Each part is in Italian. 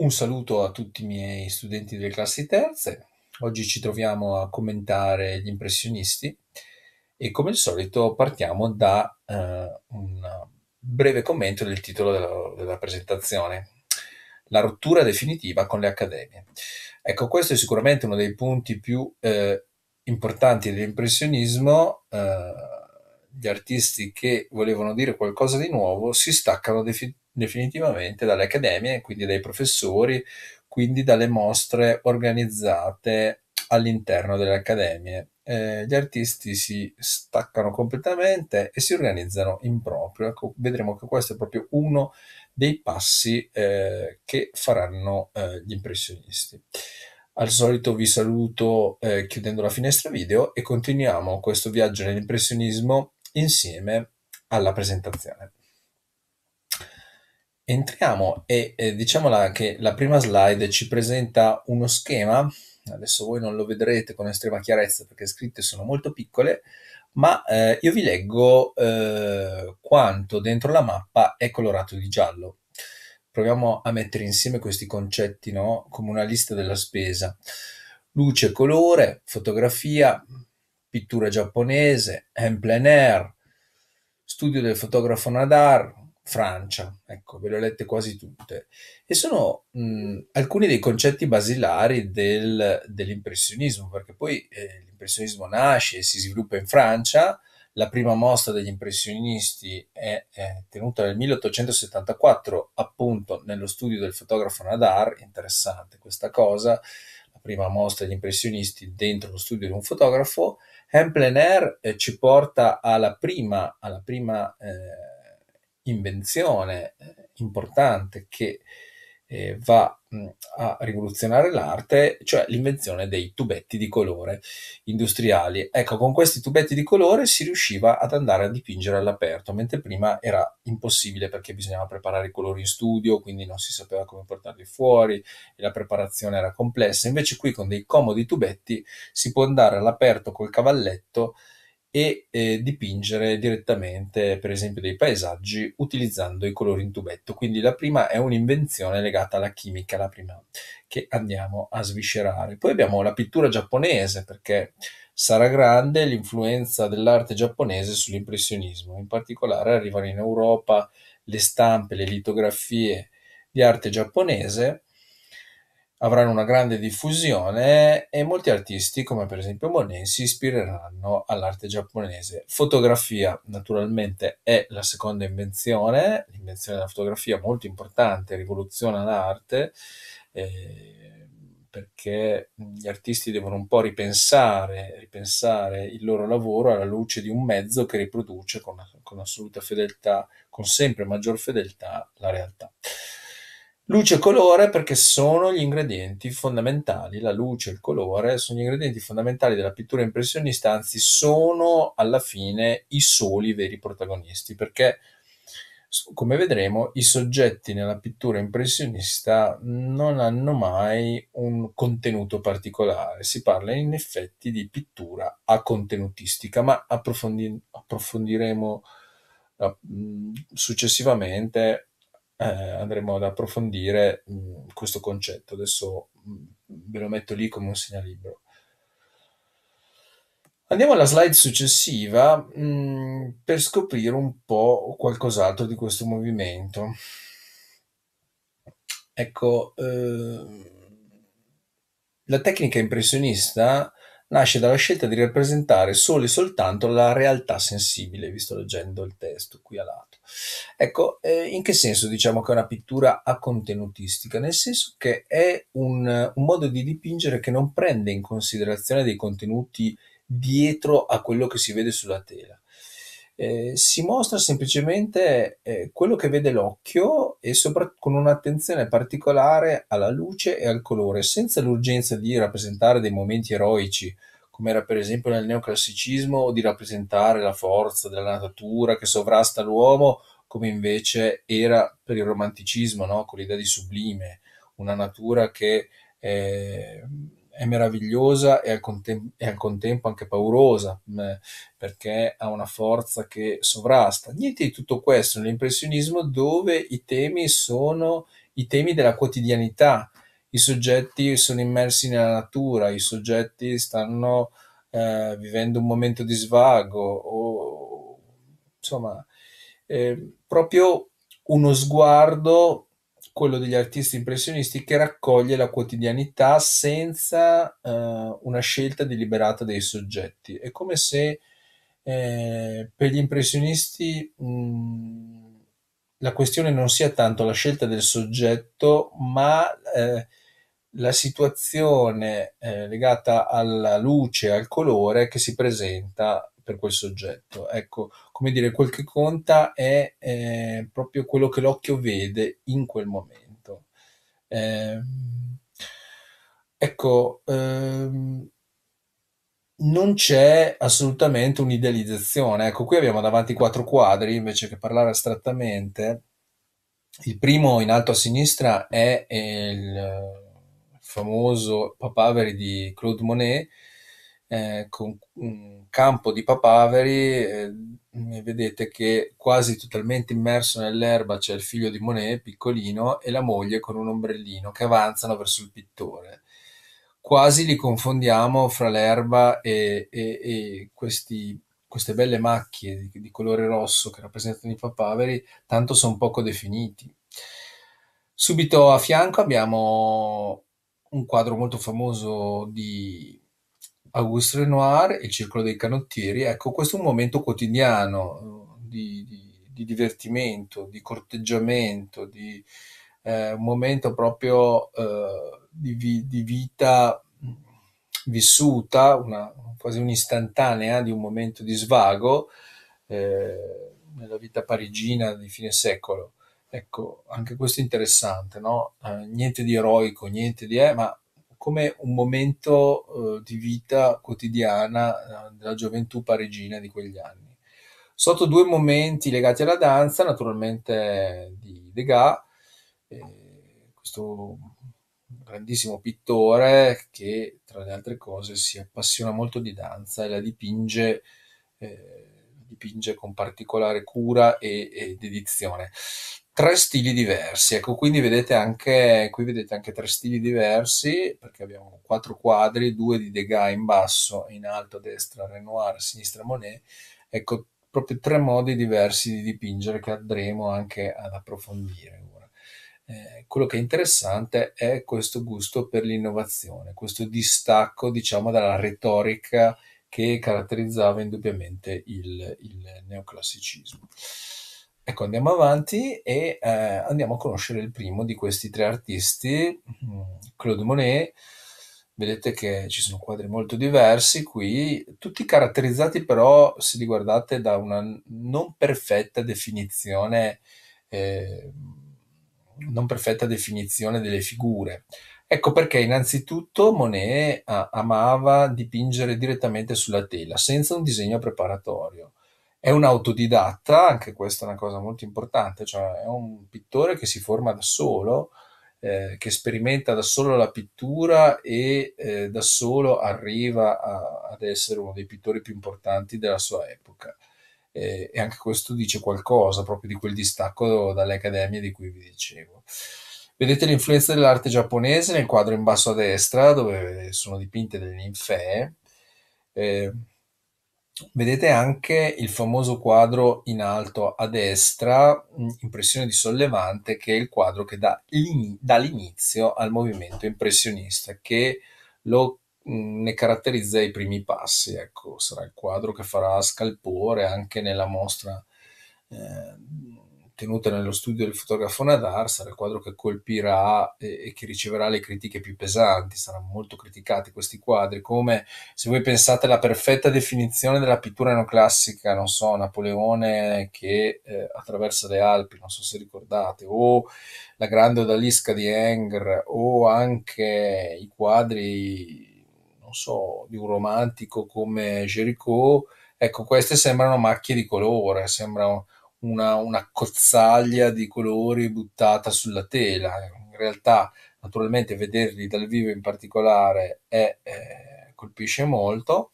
Un saluto a tutti i miei studenti delle classi terze. Oggi ci troviamo a commentare gli impressionisti e come al solito partiamo da eh, un breve commento del titolo della, della, presentazione. La rottura definitiva con le accademie. Ecco, questo è sicuramente uno dei punti più eh, importanti dell'impressionismo. Eh, gli artisti che volevano dire qualcosa di nuovo si staccano definitivamente definitivamente dalle accademie, quindi dai professori, quindi dalle mostre organizzate all'interno delle accademie. Eh, gli artisti si staccano completamente e si organizzano in proprio. Ecco, vedremo che questo è proprio uno dei passi eh, che faranno eh, gli impressionisti. Al solito vi saluto eh, chiudendo la finestra video e continuiamo questo viaggio nell'impressionismo insieme alla presentazione. Entriamo e eh, diciamola che la prima slide ci presenta uno schema, adesso voi non lo vedrete con estrema chiarezza perché le scritte sono molto piccole, ma eh, io vi leggo eh, quanto dentro la mappa è colorato di giallo. Proviamo a mettere insieme questi concetti no? come una lista della spesa. Luce, colore, fotografia, pittura giapponese, en plein air, studio del fotografo Nadar, Francia, ecco, ve le ho lette quasi tutte, e sono mh, alcuni dei concetti basilari del, dell'impressionismo, perché poi eh, l'impressionismo nasce e si sviluppa in Francia, la prima mostra degli impressionisti è, è, tenuta nel 1874, appunto nello studio del fotografo Nadar, interessante questa cosa, la prima mostra degli impressionisti dentro lo studio di un fotografo, en plein air eh, ci porta alla prima, alla prima eh, invenzione eh, importante che eh, va a rivoluzionare l'arte, cioè l'invenzione dei tubetti di colore industriali. Ecco, con questi tubetti di colore si riusciva ad andare a dipingere all'aperto, mentre prima era impossibile perché bisognava preparare i colori in studio, quindi non si sapeva come portarli fuori e la preparazione era complessa. Invece qui con dei comodi tubetti si può andare all'aperto col cavalletto e eh, dipingere direttamente per esempio dei paesaggi utilizzando i colori in tubetto. Quindi la prima è un'invenzione legata alla chimica, la prima che andiamo a sviscerare. Poi abbiamo la pittura giapponese perché sarà grande l'influenza dell'arte giapponese sull'impressionismo. In particolare arrivano in Europa le stampe, le litografie di arte giapponese avranno una grande diffusione e molti artisti, come per esempio Monet, si ispireranno all'arte giapponese. Fotografia, naturalmente, è la seconda invenzione, l'invenzione della fotografia molto importante, rivoluziona l'arte, eh, perché gli artisti devono un po' ripensare, ripensare, il loro lavoro alla luce di un mezzo che riproduce con, con assoluta fedeltà, con sempre maggior fedeltà, la realtà. Luce e colore perché sono gli ingredienti fondamentali, la luce e il colore sono gli ingredienti fondamentali della pittura impressionista, anzi sono alla fine i soli veri protagonisti, perché come vedremo i soggetti nella pittura impressionista non hanno mai un contenuto particolare, si parla in effetti di pittura a contenutistica, ma approfondi- approfondiremo eh, successivamente eh, andremo ad approfondire mh, questo concetto. Adesso mh, ve lo metto lì come un segnalibro. Andiamo alla slide successiva mh, per scoprire un po' qualcos'altro di questo movimento. Ecco, eh, la tecnica impressionista nasce dalla scelta di rappresentare solo e soltanto la realtà sensibile, visto leggendo il testo qui a lato. Ecco, eh, in che senso diciamo che è una pittura accontenutistica? Nel senso che è un, un modo di dipingere che non prende in considerazione dei contenuti dietro a quello che si vede sulla tela. Eh, si mostra semplicemente eh, quello che vede l'occhio e soprattutto con un'attenzione particolare alla luce e al colore, senza l'urgenza di rappresentare dei momenti eroici, come era per esempio nel neoclassicismo, o di rappresentare la forza della natura che sovrasta l'uomo, come invece era per il romanticismo, no? con l'idea di sublime, una natura che... Eh, è meravigliosa e al, contem- e al, contempo anche paurosa, perché ha una forza che sovrasta. Niente di tutto questo nell'impressionismo dove i temi sono i temi della quotidianità, i soggetti sono immersi nella natura, i soggetti stanno eh, vivendo un momento di svago o insomma eh, proprio uno sguardo quello degli artisti impressionisti che raccoglie la quotidianità senza eh, una scelta deliberata dei soggetti. È come se eh, per gli impressionisti mh, mm, la questione non sia tanto la scelta del soggetto, ma eh, la situazione eh, legata alla luce, al colore che si presenta per quel soggetto. Ecco, come dire, quel che conta è eh, proprio quello che l'occhio vede in quel momento. Eh, ecco, ehm, non c'è assolutamente un'idealizzazione. Ecco, qui abbiamo davanti quattro quadri invece che parlare astrattamente. Il primo in alto a sinistra è il eh, famoso Papaveri di Claude Monet eh, con un campo di papaveri eh, e vedete che quasi totalmente immerso nell'erba c'è il figlio di Monet, piccolino, e la moglie con un ombrellino che avanzano verso il pittore. Quasi li confondiamo fra l'erba e, e, e questi, queste belle macchie di, di colore rosso che rappresentano i papaveri, tanto sono poco definiti. Subito a fianco abbiamo un quadro molto famoso di Auguste Renoir, il circolo dei canottieri, ecco questo è un momento quotidiano eh, di, di, di divertimento, di corteggiamento, di eh, un momento proprio eh, di, di, vita mm, vissuta, una, quasi un'istantanea di un momento di svago eh, nella vita parigina di fine secolo. Ecco, anche questo è interessante, no? Eh, niente di eroico, niente di... Eh, ma come un momento eh, di vita quotidiana eh, della gioventù parigina di quegli anni. Sotto due momenti legati alla danza, naturalmente di Degas, eh, questo grandissimo pittore che tra le altre cose si appassiona molto di danza e la dipinge eh, dipinge con particolare cura e, e dedizione tre stili diversi. Ecco, quindi vedete anche, qui vedete anche tre stili diversi, perché abbiamo quattro quadri, due di Degas in basso, in alto a destra Renoir, a sinistra Monet. Ecco, proprio tre modi diversi di dipingere che andremo anche ad approfondire. Eh, quello che è interessante è questo gusto per l'innovazione, questo distacco, diciamo, dalla retorica che caratterizzava indubbiamente il, il neoclassicismo. Ecco, andiamo avanti e eh, andiamo a conoscere il primo di questi tre artisti, mm, Claude Monet. Vedete che ci sono quadri molto diversi qui, tutti caratterizzati però, se li guardate, da una non perfetta definizione, eh, non perfetta definizione delle figure. Ecco perché innanzitutto Monet amava dipingere direttamente sulla tela, senza un disegno preparatorio è un autodidatta, anche questa è una cosa molto importante, cioè è un pittore che si forma da solo, eh, che sperimenta da solo la pittura e eh, da solo arriva a, ad essere uno dei pittori più importanti della sua epoca. Eh, e anche questo dice qualcosa proprio di quel distacco dalle accademie di cui vi dicevo. Vedete l'influenza dell'arte giapponese nel quadro in basso a destra, dove sono dipinte delle ninfee. Eh, Vedete anche il famoso quadro in alto a destra, mm, impressione di sollevante, che è il quadro che dà, l'inizio al movimento impressionista, che lo, mm, ne caratterizza i primi passi. Ecco, sarà il quadro che farà scalpore anche nella mostra eh, tenuta nello studio del fotografo Nadar, sarà il quadro che colpirà e, che riceverà le critiche più pesanti, saranno molto criticati questi quadri, come se voi pensate alla perfetta definizione della pittura neoclassica, non so, Napoleone che eh, attraversa le Alpi, non so se ricordate, o la grande odalisca di Engr, o anche i quadri, non so, di un romantico come Géricault, ecco, queste sembrano macchie di colore, sembrano una, una cozzaglia di colori buttata sulla tela. In realtà, naturalmente, vederli dal vivo in particolare è, eh, colpisce molto.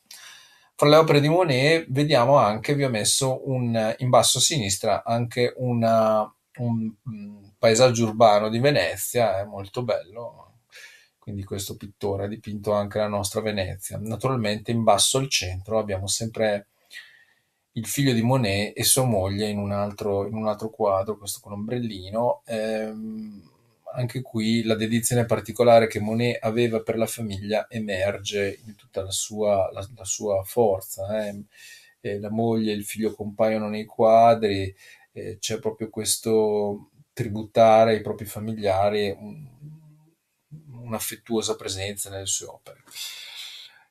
Fra le opere di Monet vediamo anche, vi ho messo un, in basso a sinistra anche una, un, mm, paesaggio urbano di Venezia, è molto bello, quindi questo pittore ha dipinto anche la nostra Venezia. Naturalmente in basso al centro abbiamo sempre il figlio di Monet e sua moglie in un altro, in un altro quadro, questo con ombrellino. Ehm, anche qui la dedizione particolare che Monet aveva per la famiglia emerge in tutta la sua, la, la sua forza. Eh. Eh, la moglie e il figlio compaiono nei quadri, eh, c'è proprio questo tributare ai propri familiari un, un'affettuosa presenza nelle sue opere.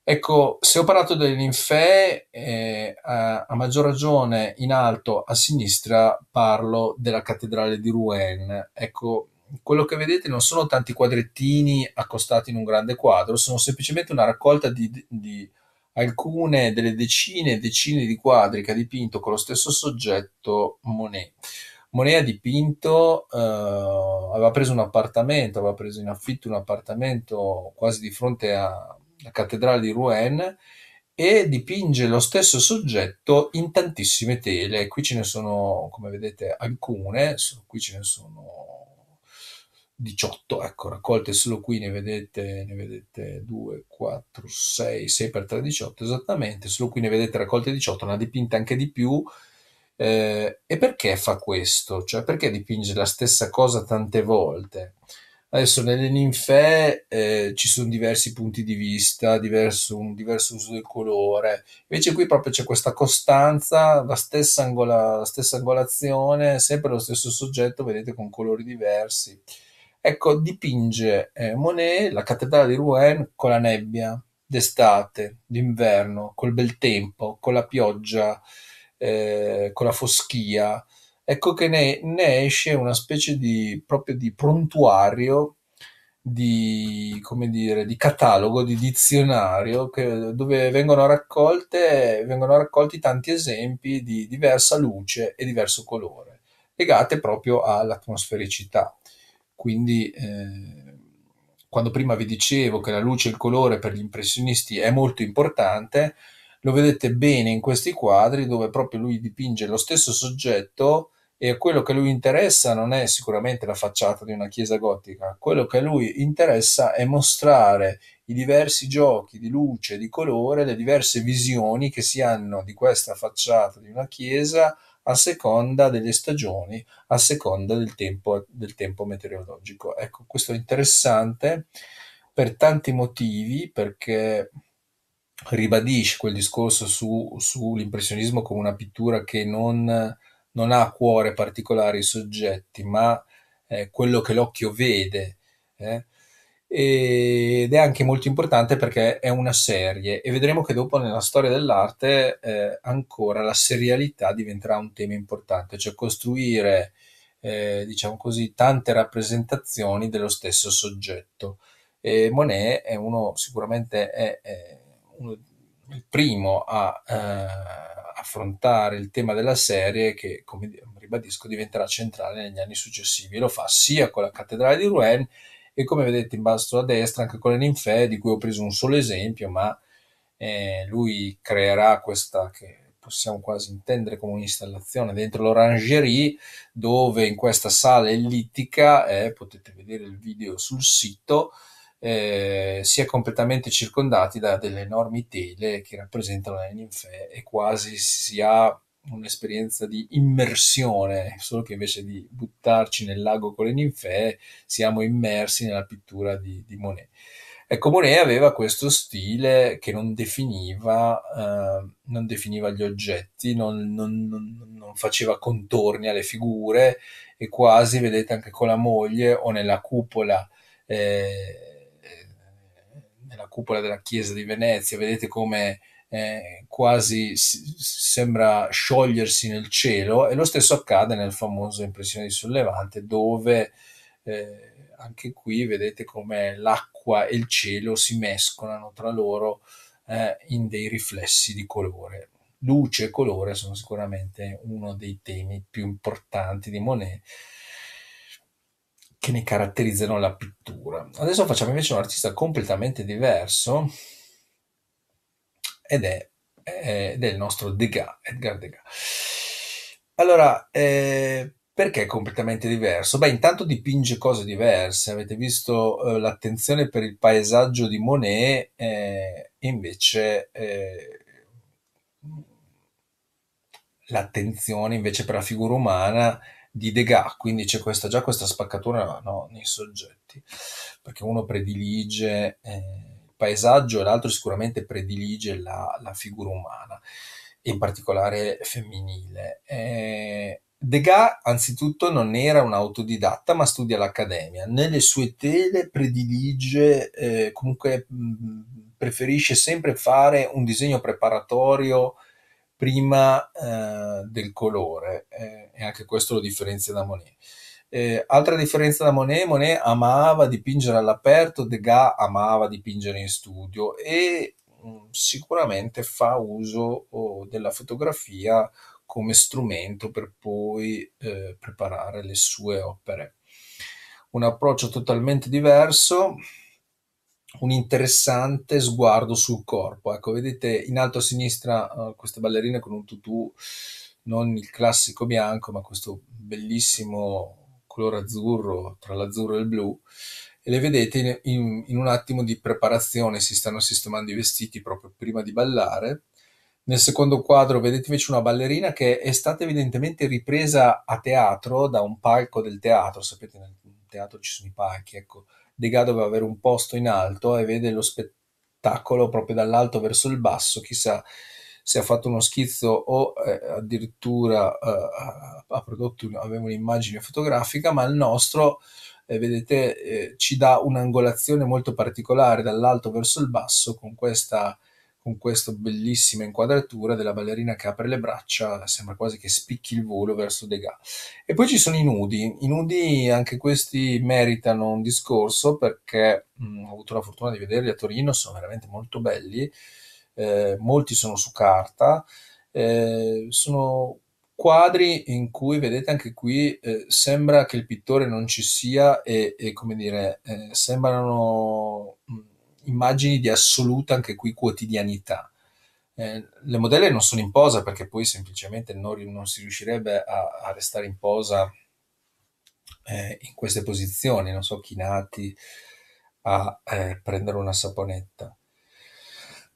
Ecco, se ho parlato delle linfee, eh, a, a, maggior ragione in alto a sinistra parlo della cattedrale di Rouen. Ecco, quello che vedete non sono tanti quadrettini accostati in un grande quadro, sono semplicemente una raccolta di, di alcune delle decine e decine di quadri che ha dipinto con lo stesso soggetto Monet. Monet ha dipinto, eh, aveva preso un appartamento, aveva preso in affitto un appartamento quasi di fronte a, la cattedrale di Rouen, e dipinge lo stesso soggetto in tantissime tele. Qui ce ne sono, come vedete, alcune, qui ce ne sono 18, ecco, raccolte solo qui ne vedete, ne vedete 2, 4, 6, 6 per 3, 18 esattamente, solo qui ne vedete raccolte 18, ne ha dipinte anche di più. Eh, e perché fa questo? Cioè perché dipinge la stessa cosa tante volte? Adesso nelle ninfee eh, ci sono diversi punti di vista, diverso, un diverso uso del colore, invece qui proprio c'è questa costanza, la stessa, angola, la stessa angolazione, sempre lo stesso soggetto, vedete con colori diversi. Ecco, dipinge eh, Monet la cattedrale di Rouen con la nebbia, d'estate, d'inverno, col bel tempo, con la pioggia, eh, con la foschia, ecco che ne, ne esce una specie di, proprio di prontuario di, come dire, di catalogo, di dizionario, che, dove vengono, raccolte, vengono raccolti tanti esempi di diversa luce e diverso colore, legate proprio all'atmosfericità. Quindi, eh, quando prima vi dicevo che la luce e il colore per gli impressionisti è molto importante, lo vedete bene in questi quadri dove proprio lui dipinge lo stesso soggetto e quello che lui interessa non è sicuramente la facciata di una chiesa gotica, quello che a lui interessa è mostrare i diversi giochi di luce, di colore, le diverse visioni che si hanno di questa facciata di una chiesa a seconda delle stagioni, a seconda del tempo, del tempo meteorologico. Ecco, questo è interessante per tanti motivi perché ribadisce quel discorso su, sull'impressionismo come una pittura che non, non ha a cuore particolari soggetti, ma eh, quello che l'occhio vede. Eh? ed è anche molto importante perché è una serie e vedremo che dopo nella storia dell'arte eh, ancora la serialità diventerà un tema importante, cioè costruire eh, diciamo così tante rappresentazioni dello stesso soggetto. E Monet è uno sicuramente è, è uno, il primo a eh, affrontare il tema della serie che, come ribadisco, diventerà centrale negli anni successivi. Lo fa sia con la cattedrale di Rouen e, come vedete in basso a destra, anche con le ninfee, di cui ho preso un solo esempio, ma eh, lui creerà questa che possiamo quasi intendere come un'installazione dentro l'orangerie dove in questa sala ellittica, eh, potete vedere il video sul sito, eh, si è completamente circondati da delle enormi tele che rappresentano le ninfee e quasi si ha un'esperienza di immersione, solo che invece di buttarci nel lago con le ninfee siamo immersi nella pittura di, di Monet. Ecco, Monet aveva questo stile che non definiva, eh, non definiva gli oggetti, non, non, non, faceva contorni alle figure e quasi, vedete anche con la moglie o nella cupola eh, nella cupola della chiesa di Venezia, vedete come eh, quasi si, sembra sciogliersi nel cielo e lo stesso accade nel famoso Impressione di Sollevante dove eh, anche qui vedete come l'acqua e il cielo si mescolano tra loro eh, in dei riflessi di colore. Luce e colore sono sicuramente uno dei temi più importanti di Monet che ne caratterizzano la pittura. Adesso facciamo invece un artista completamente diverso ed è, eh, è il nostro Degas, Edgar Degas. Allora, eh, perché è completamente diverso? Beh, intanto dipinge cose diverse. Avete visto eh, l'attenzione per il paesaggio di Monet, eh, invece eh, l'attenzione invece per la figura umana di Degas, quindi c'è questa, già questa spaccatura no, nei soggetti, perché uno predilige eh, il paesaggio e l'altro sicuramente predilige la, la figura umana, in particolare femminile. Eh, Degas, anzitutto, non era un autodidatta, ma studia all'accademia. Nelle sue tele predilige, eh, comunque mh, mm, preferisce sempre fare un disegno preparatorio prima eh, del colore eh, e anche questo lo differenzia da Monet. Eh, altra differenza da Monet, Monet amava dipingere all'aperto, Degas amava dipingere in studio e mh, mm, sicuramente fa uso oh, della fotografia come strumento per poi eh, preparare le sue opere. Un approccio totalmente diverso, un interessante sguardo sul corpo. Ecco, vedete in alto a sinistra uh, queste ballerine con un tutù non il classico bianco, ma questo bellissimo colore azzurro tra l'azzurro e il blu. E le vedete in, in, in un attimo di preparazione, si stanno sistemando i vestiti proprio prima di ballare. Nel secondo quadro vedete invece una ballerina che è stata evidentemente ripresa a teatro da un palco del teatro. Sapete, nel teatro ci sono i palchi, ecco De Ga doveva avere un posto in alto e vede lo spettacolo proprio dall'alto verso il basso, chissà se ha fatto uno schizzo o eh, addirittura eh, ha prodotto aveva un'immagine fotografica, ma il nostro, eh, vedete, eh, ci dà un'angolazione molto particolare dall'alto verso il basso con questa con questa bellissima inquadratura della ballerina che apre le braccia, sembra quasi che spicchi il volo verso Degas. E poi ci sono i nudi, i nudi anche questi meritano un discorso perché mh, mm, ho avuto la fortuna di vederli a Torino, sono veramente molto belli, eh, molti sono su carta, eh, sono quadri in cui vedete anche qui eh, sembra che il pittore non ci sia e, e come dire eh, sembrano... Mh, mm, immagini di assoluta, anche qui, quotidianità. Eh, le modelle non sono in posa perché poi semplicemente non, non si riuscirebbe a, a, restare in posa eh, in queste posizioni, non so, chinati a eh, prendere una saponetta.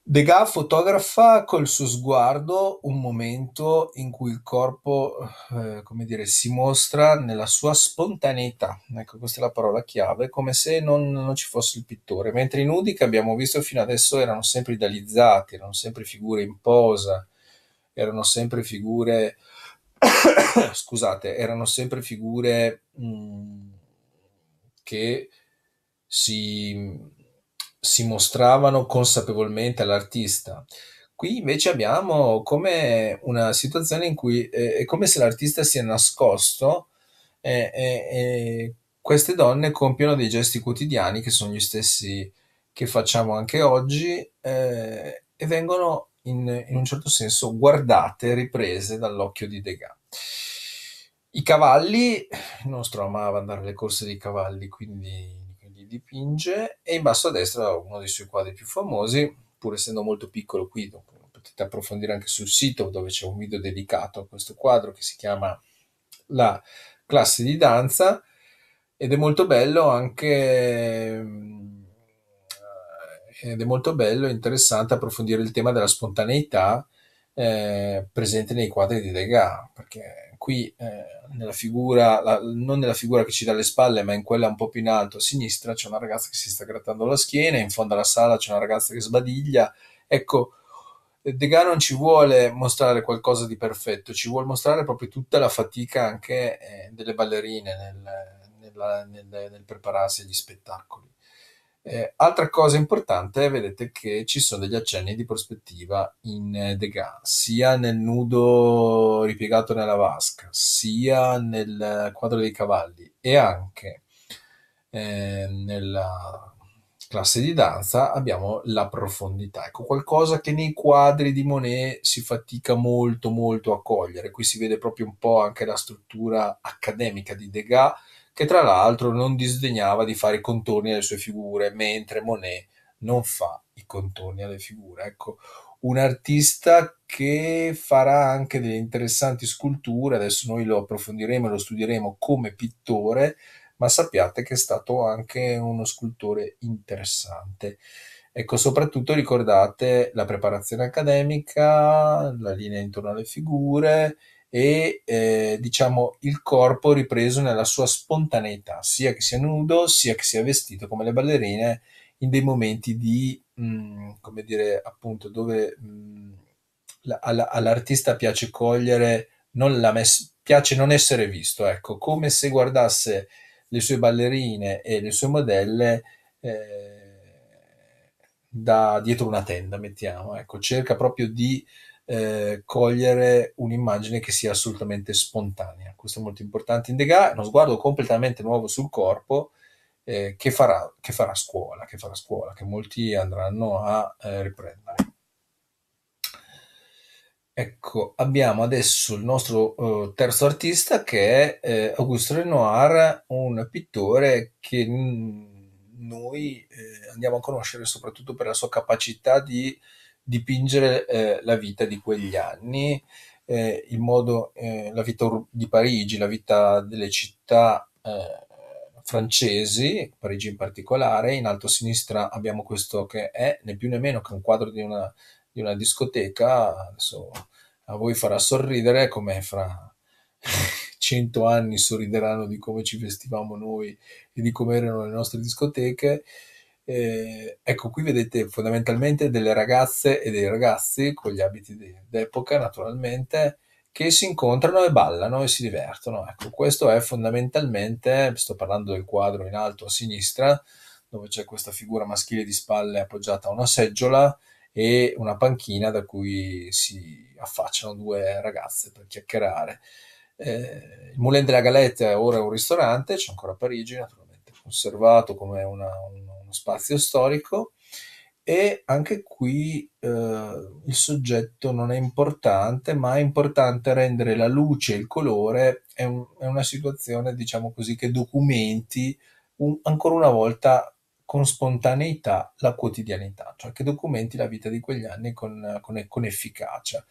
Degas fotografa col suo sguardo un momento in cui il corpo, eh, come dire, si mostra nella sua spontaneità. Ecco, questa è la parola chiave, come se non, non ci fosse il pittore. Mentre i nudi che abbiamo visto fino adesso erano sempre idealizzati, erano sempre figure in posa, erano sempre figure, scusate, erano sempre figure mh, mm, che si si mostravano consapevolmente all'artista. Qui invece abbiamo come una situazione in cui eh, è come se l'artista si è nascosto e, e, e queste donne compiono dei gesti quotidiani che sono gli stessi che facciamo anche oggi eh, e vengono in, in, un certo senso guardate, riprese dall'occhio di Degas. I cavalli, il nostro amava andare alle corse dei cavalli, quindi dipinge e in basso a destra uno dei suoi quadri più famosi, pur essendo molto piccolo qui, potete approfondire anche sul sito dove c'è un video dedicato a questo quadro che si chiama La classe di danza ed è molto bello anche eh, ed è molto bello e interessante approfondire il tema della spontaneità eh, presente nei quadri di Degas perché qui eh, nella figura, la, non nella figura che ci dà le spalle, ma in quella un po' più in alto a sinistra c'è una ragazza che si sta grattando la schiena, in fondo alla sala c'è una ragazza che sbadiglia. Ecco, De Degas non ci vuole mostrare qualcosa di perfetto, ci vuole mostrare proprio tutta la fatica anche eh, delle ballerine nel, nella, nel, nel prepararsi agli spettacoli. Eh, altra cosa importante, vedete che ci sono degli accenni di prospettiva in eh, Degas, sia nel nudo ripiegato nella vasca, sia nel quadro dei cavalli e anche eh, nella classe di danza abbiamo la profondità. Ecco, qualcosa che nei quadri di Monet si fatica molto molto a cogliere. Qui si vede proprio un po' anche la struttura accademica di Degas che tra l'altro non disdegnava di fare i contorni alle sue figure, mentre Monet non fa i contorni alle figure. Ecco, un artista che farà anche delle interessanti sculture, adesso noi lo approfondiremo e lo studieremo come pittore, ma sappiate che è stato anche uno scultore interessante. Ecco, soprattutto ricordate la preparazione accademica, la linea intorno alle figure, e eh, diciamo il corpo ripreso nella sua spontaneità, sia che sia nudo, sia che sia vestito come le ballerine in dei momenti di, mh, mm, come dire, appunto, dove mh, mm, la, all'artista piace cogliere, non la mes- piace non essere visto, ecco, come se guardasse le sue ballerine e le sue modelle eh, da dietro una tenda, mettiamo, ecco, cerca proprio di eh, cogliere un'immagine che sia assolutamente spontanea. Questo è molto importante. Indegà è uno sguardo completamente nuovo sul corpo eh, che, farà, che, farà, scuola, che farà scuola, che molti andranno a eh, riprendere. Ecco, abbiamo adesso il nostro eh, terzo artista che è eh, Augusto Renoir, un pittore che noi andiamo a conoscere soprattutto per la sua capacità di dipingere eh, la vita di quegli anni, eh, il modo, eh, la vita di Parigi, la vita delle città eh, francesi, Parigi in particolare. In alto a sinistra abbiamo questo che è né più né meno che un quadro di una, di una discoteca. Adesso a voi farà sorridere come fra cento anni sorrideranno di come ci vestivamo noi e di come erano le nostre discoteche. Eh, ecco, qui vedete fondamentalmente delle ragazze e dei ragazzi con gli abiti de- d'epoca, naturalmente, che si incontrano e ballano e si divertono. Ecco, questo è fondamentalmente, sto parlando del quadro in alto a sinistra, dove c'è questa figura maschile di spalle appoggiata a una seggiola e una panchina da cui si affacciano due ragazze per chiacchierare. Eh, il Moulin della Galette ora è un ristorante, c'è ancora a Parigi, naturalmente conservato come una, un uno spazio storico e anche qui eh, il soggetto non è importante, ma è importante rendere la luce e il colore, è, un, è, una situazione, diciamo così, che documenti un, ancora una volta con spontaneità la quotidianità, cioè che documenti la vita di quegli anni con, con, con efficacia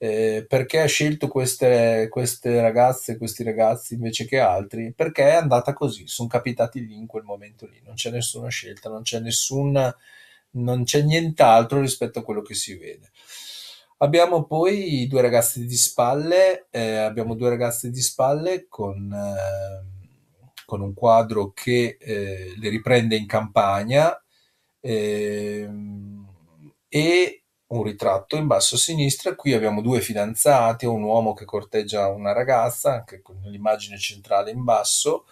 eh, perché ha scelto queste, queste ragazze, questi ragazzi invece che altri, perché è andata così, sono capitati lì in quel momento lì, non c'è nessuna scelta, non c'è nessun, non c'è nient'altro rispetto a quello che si vede. Abbiamo poi i due ragazzi di spalle, eh, abbiamo due ragazzi di spalle con, eh, con un quadro che eh, le riprende in campagna ehm, e un ritratto in basso a sinistra, qui abbiamo due fidanzati, un uomo che corteggia una ragazza, anche con l'immagine centrale in basso,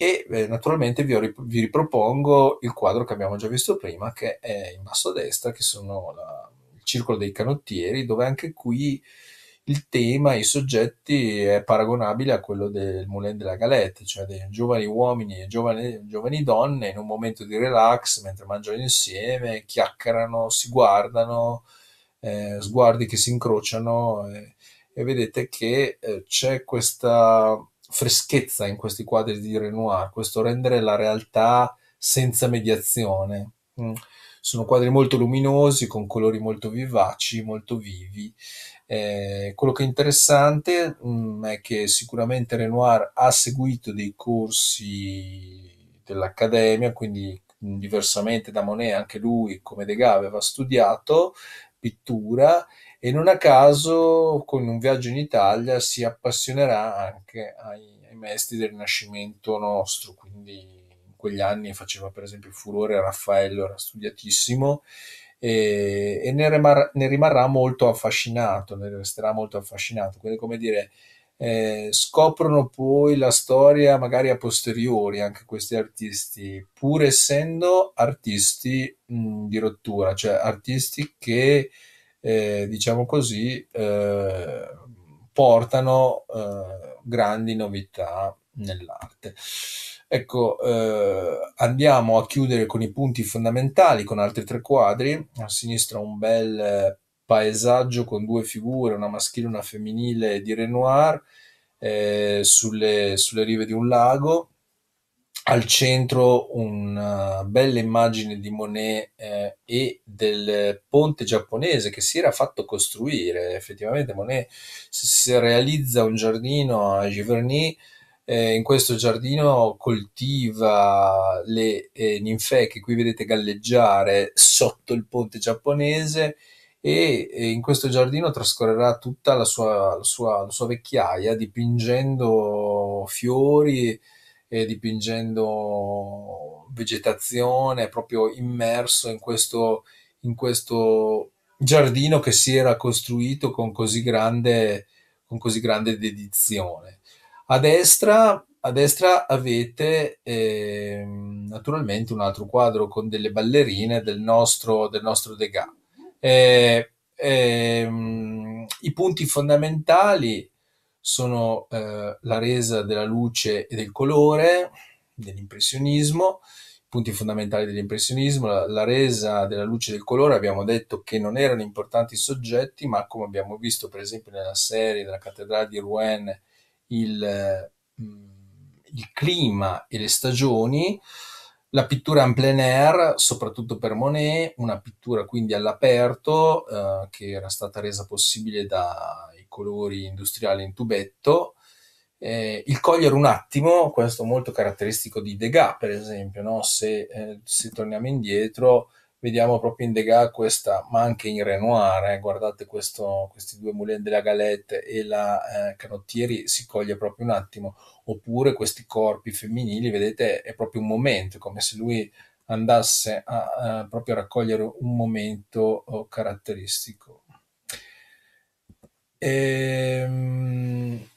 e eh, naturalmente vi, rip- vi, ripropongo il quadro che abbiamo già visto prima, che è in basso a destra, che sono la, il circolo dei canottieri, dove anche qui il tema, i soggetti è paragonabile a quello del Moulin de la Galette, cioè dei giovani uomini e giovani, giovani donne in un momento di relax, mentre mangiano insieme, chiacchierano, si guardano, eh, sguardi che si incrociano eh, e vedete che eh, c'è questa freschezza in questi quadri di Renoir, questo rendere la realtà senza mediazione. Mm. Sono quadri molto luminosi, con colori molto vivaci, molto vivi, eh, quello che è interessante mh, mm, è che sicuramente Renoir ha seguito dei corsi dell'Accademia, quindi mm, diversamente da Monet anche lui, come Degas aveva studiato pittura e non a caso con un viaggio in Italia si appassionerà anche ai, ai maestri del Rinascimento nostro, quindi in quegli anni faceva per esempio furore Raffaello, era studiatissimo e, e ne, rimarrà, ne, rimarrà molto affascinato, ne resterà molto affascinato. Quindi, come dire, eh, scoprono poi la storia magari a posteriori anche questi artisti, pur essendo artisti mh, di rottura, cioè artisti che, eh, diciamo così, eh, portano eh, grandi novità nell'arte. Ecco, eh, andiamo a chiudere con i punti fondamentali, con altri tre quadri. A sinistra un bel eh, paesaggio con due figure, una maschile e una femminile di Renoir, eh, sulle, sulle rive di un lago al centro una bella immagine di Monet eh, e del ponte giapponese che si era fatto costruire. Effettivamente Monet si, si realizza un giardino a Giverny eh, in questo giardino coltiva le eh, ninfee che qui vedete galleggiare sotto il ponte giapponese e, e eh, in questo giardino trascorrerà tutta la sua, la sua, la sua vecchiaia dipingendo fiori e dipingendo vegetazione proprio immerso in questo, in questo giardino che si era costruito con così grande, con così grande dedizione. A destra, a destra avete eh, naturalmente un altro quadro con delle ballerine del nostro, del nostro Degas. Eh, eh, I punti fondamentali sono eh, la resa della luce e del colore, dell'impressionismo, punti fondamentali dell'impressionismo, la, la, resa della luce del colore, abbiamo detto che non erano importanti i soggetti, ma come abbiamo visto per esempio nella serie della cattedrale di Rouen il, mm, il clima e le stagioni, la pittura en plein air, soprattutto per Monet, una pittura quindi all'aperto eh, che era stata resa possibile dai colori industriali in tubetto. Eh, il cogliere un attimo, questo molto caratteristico di Degas, per esempio, no? se, eh, se torniamo indietro, vediamo proprio in Degas questa, ma anche in Renoir, eh, guardate questo, questi due mulini della Galette e la eh, Canottieri si coglie proprio un attimo, oppure questi corpi femminili, vedete, è proprio un momento, come se lui andasse a, eh, proprio raccogliere un momento oh, caratteristico. Ehm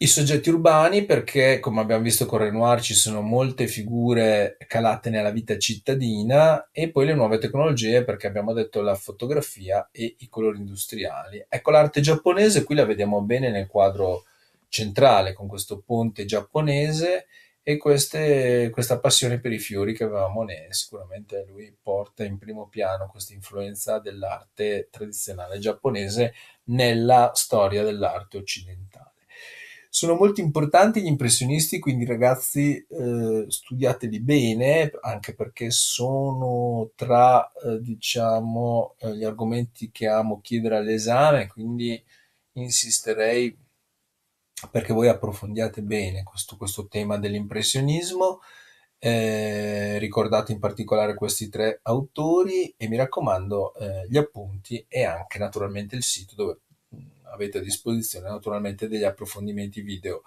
i soggetti urbani perché, come abbiamo visto con Renoir, ci sono molte figure calate nella vita cittadina e poi le nuove tecnologie perché abbiamo detto la fotografia e i colori industriali. Ecco, l'arte giapponese qui la vediamo bene nel quadro centrale con questo ponte giapponese e queste, questa passione per i fiori che aveva Monet. Sicuramente lui porta in primo piano questa influenza dell'arte tradizionale giapponese nella storia dell'arte occidentale. Sono molto importanti gli impressionisti, quindi ragazzi eh, studiateli bene, anche perché sono tra eh, diciamo, eh, gli argomenti che amo chiedere all'esame, quindi insisterei perché voi approfondiate bene questo, questo tema dell'impressionismo. Eh, ricordate in particolare questi tre autori e mi raccomando eh, gli appunti e anche naturalmente il sito dove avete a disposizione naturalmente degli approfondimenti video.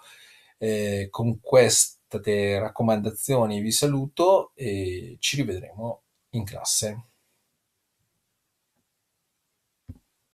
Eh, con queste raccomandazioni vi saluto e ci rivedremo in classe.